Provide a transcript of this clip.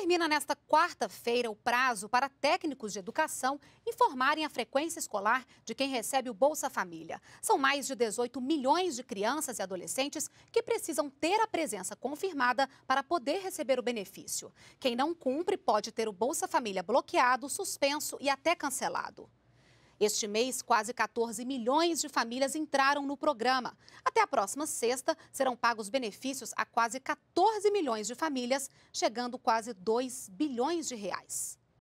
termina nesta quarta-feira o prazo para técnicos de educação informarem a frequência escolar de quem recebe o Bolsa Família. São mais de 18 milhões de crianças e adolescentes que precisam ter a presença confirmada para poder receber o benefício. Quem não cumpre pode ter o Bolsa Família bloqueado, suspenso e até cancelado. Este mês, quase 14 milhões de famílias entraram no programa. Até a próxima sexta, serão pagos benefícios a quase 14 milhões de famílias, chegando quase 2 bilhões de reais.